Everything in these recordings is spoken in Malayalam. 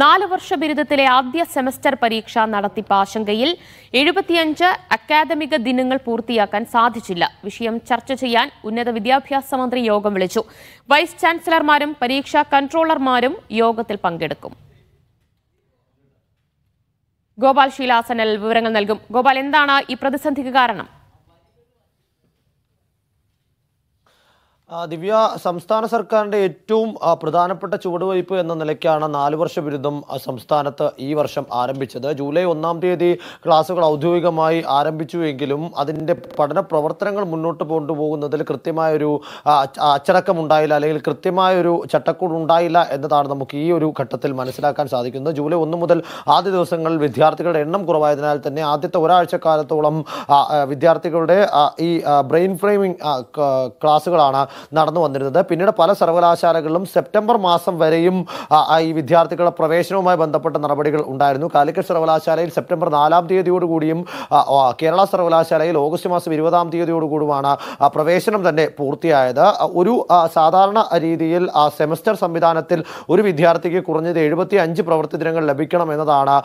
നാല് വർഷ ബിരുദത്തിലെ ആദ്യ സെമസ്റ്റർ പരീക്ഷ നടത്തിപ്പ് ആശങ്കയിൽ എഴുപത്തിയഞ്ച് അക്കാദമിക ദിനങ്ങൾ പൂർത്തിയാക്കാൻ സാധിച്ചില്ല വിഷയം ചർച്ച ചെയ്യാൻ ഉന്നത വിദ്യാഭ്യാസ മന്ത്രി യോഗം വിളിച്ചു വൈസ് ചാൻസലർമാരും പരീക്ഷാ കൺട്രോളർമാരും യോഗത്തിൽ പങ്കെടുക്കും ഗോപാൽ ശീലാസനൽ വിവരങ്ങൾ നൽകും ഗോപാൽ എന്താണ് ഈ പ്രതിസന്ധിക്ക് കാരണം ദിവ്യ സംസ്ഥാന സർക്കാരിൻ്റെ ഏറ്റവും പ്രധാനപ്പെട്ട ചുവടുവയ്പ് എന്ന നിലയ്ക്കാണ് നാല് വർഷ ബിരുദം സംസ്ഥാനത്ത് ഈ വർഷം ആരംഭിച്ചത് ജൂലൈ ഒന്നാം തീയതി ക്ലാസുകൾ ഔദ്യോഗികമായി ആരംഭിച്ചുവെങ്കിലും അതിൻ്റെ പഠന പ്രവർത്തനങ്ങൾ മുന്നോട്ട് കൊണ്ടുപോകുന്നതിൽ കൃത്യമായൊരു അച്ചടക്കം ഉണ്ടായില്ല അല്ലെങ്കിൽ കൃത്യമായൊരു ചട്ടക്കൂട് ഉണ്ടായില്ല എന്നതാണ് നമുക്ക് ഈ ഒരു ഘട്ടത്തിൽ മനസ്സിലാക്കാൻ സാധിക്കുന്നത് ജൂലൈ ഒന്ന് മുതൽ ആദ്യ ദിവസങ്ങളിൽ വിദ്യാർത്ഥികളുടെ എണ്ണം കുറവായതിനാൽ തന്നെ ആദ്യത്തെ ഒരാഴ്ച കാലത്തോളം വിദ്യാർത്ഥികളുടെ ഈ ബ്രെയിൻ ഫ്രെയിമിംഗ് ക്ലാസ്സുകളാണ് നടന്നു വന്നിരുന്നത് പിന്നീട് പല സർവകലാശാലകളിലും സെപ്റ്റംബർ മാസം വരെയും ഈ വിദ്യാർത്ഥികളുടെ പ്രവേശനവുമായി ബന്ധപ്പെട്ട നടപടികൾ ഉണ്ടായിരുന്നു കാലിക്കറ്റ് സർവകലാശാലയിൽ സെപ്റ്റംബർ നാലാം തീയതിയോടുകൂടിയും കേരള സർവകലാശാലയിൽ ഓഗസ്റ്റ് മാസം ഇരുപതാം തീയതിയോടുകൂടുമാണ് പ്രവേശനം തന്നെ പൂർത്തിയായത് ഒരു സാധാരണ രീതിയിൽ സെമസ്റ്റർ സംവിധാനത്തിൽ ഒരു വിദ്യാർത്ഥിക്ക് കുറഞ്ഞത് എഴുപത്തി അഞ്ച് പ്രവൃത്തി ദിനങ്ങൾ ലഭിക്കണം എന്നതാണ്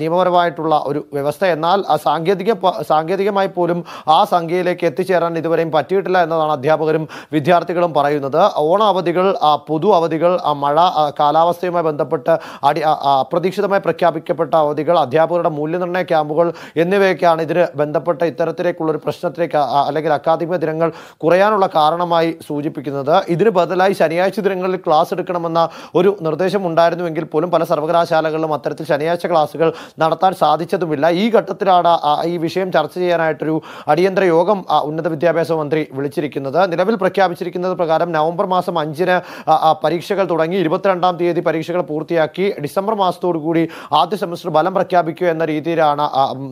നിയമപരമായിട്ടുള്ള ഒരു വ്യവസ്ഥ എന്നാൽ സാങ്കേതിക സാങ്കേതികമായി പോലും ആ സംഖ്യയിലേക്ക് എത്തിച്ചേരാൻ ഇതുവരെയും പറ്റിയിട്ടില്ല എന്നതാണ് അധ്യാപകരും വിദ്യാർത്ഥി വിദ്യാർത്ഥികളും പറയുന്നത് ഓണ അവധികൾ പൊതു അവധികൾ മഴ കാലാവസ്ഥയുമായി ബന്ധപ്പെട്ട് അടി അപ്രതീക്ഷിതമായി പ്രഖ്യാപിക്കപ്പെട്ട അവധികൾ അധ്യാപകരുടെ മൂല്യനിർണ്ണയ ക്യാമ്പുകൾ എന്നിവയൊക്കെയാണ് ഇതിന് ബന്ധപ്പെട്ട ഇത്തരത്തിലേക്കുള്ള ഒരു പ്രശ്നത്തിലേക്ക് അല്ലെങ്കിൽ അക്കാദമിക ദിനങ്ങൾ കുറയാനുള്ള കാരണമായി സൂചിപ്പിക്കുന്നത് ഇതിന് ബദലായി ശനിയാഴ്ച ദിനങ്ങളിൽ ക്ലാസ് എടുക്കണമെന്ന ഒരു നിർദ്ദേശം ഉണ്ടായിരുന്നുവെങ്കിൽ പോലും പല സർവകലാശാലകളിലും അത്തരത്തിൽ ശനിയാഴ്ച ക്ലാസുകൾ നടത്താൻ സാധിച്ചതുമില്ല ഈ ഘട്ടത്തിലാണ് ഈ വിഷയം ചർച്ച ചെയ്യാനായിട്ടൊരു അടിയന്തര യോഗം ഉന്നത വിദ്യാഭ്യാസ മന്ത്രി വിളിച്ചിരിക്കുന്നത് നിലവിൽ പ്രഖ്യാപിച്ചിരിക്കുന്നത് പ്രഖ്യാപിക്കുന്നത് പ്രകാരം നവംബർ മാസം അഞ്ചിന് പരീക്ഷകൾ തുടങ്ങി ഇരുപത്തിരണ്ടാം തീയതി പരീക്ഷകൾ പൂർത്തിയാക്കി ഡിസംബർ കൂടി ആദ്യ സെമസ്റ്റർ ബലം പ്രഖ്യാപിക്കുക എന്ന രീതിയിലാണ്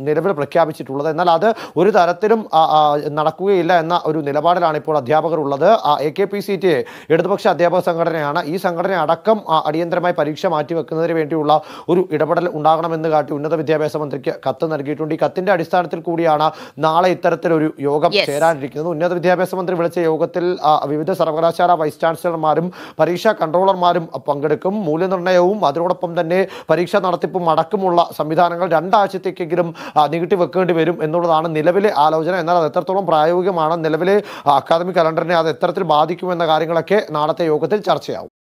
നിലവിൽ പ്രഖ്യാപിച്ചിട്ടുള്ളത് എന്നാൽ അത് ഒരു തരത്തിലും നടക്കുകയില്ല എന്ന ഒരു നിലപാടിലാണ് ഇപ്പോൾ അധ്യാപകർ ഉള്ളത് A K P C T ഇടതുപക്ഷ അധ്യാപക സംഘടനയാണ് ഈ സംഘടന അടക്കം അടിയന്തരമായി പരീക്ഷ മാറ്റിവെക്കുന്നതിന് വേണ്ടിയുള്ള ഒരു ഇടപെടൽ ഉണ്ടാകണമെന്ന് കാട്ടി ഉന്നത വിദ്യാഭ്യാസ മന്ത്രിക്ക് കത്ത് നൽകിയിട്ടുണ്ട് ഈ കത്തിന്റെ അടിസ്ഥാനത്തിൽ കൂടിയാണ് നാളെ ഇത്തരത്തിലൊരു യോഗം ചേരാനിരിക്കുന്നത് ഉന്നത വിദ്യാഭ്യാസ മന്ത്രി വിളിച്ച യോഗത്തിൽ വിവിധ സർവകലാശാല വൈസ് ചാൻസലർമാരും പരീക്ഷാ കൺട്രോളർമാരും പങ്കെടുക്കും മൂല്യനിർണ്ണയവും അതിനോടൊപ്പം തന്നെ പരീക്ഷ നടത്തിപ്പും അടക്കമുള്ള സംവിധാനങ്ങൾ രണ്ടാഴ്ചത്തേക്കെങ്കിലും നീട്ടി വെക്കേണ്ടി വരും എന്നുള്ളതാണ് നിലവിലെ ആലോചന എന്നാൽ അത് എത്രത്തോളം പ്രായോഗികമാണ് നിലവിലെ അക്കാദമിക് കലണ്ടറിനെ അത് എത്തരത്തിൽ ബാധിക്കുമെന്ന കാര്യങ്ങളൊക്കെ നാളത്തെ യോഗത്തിൽ ചർച്ചയാവും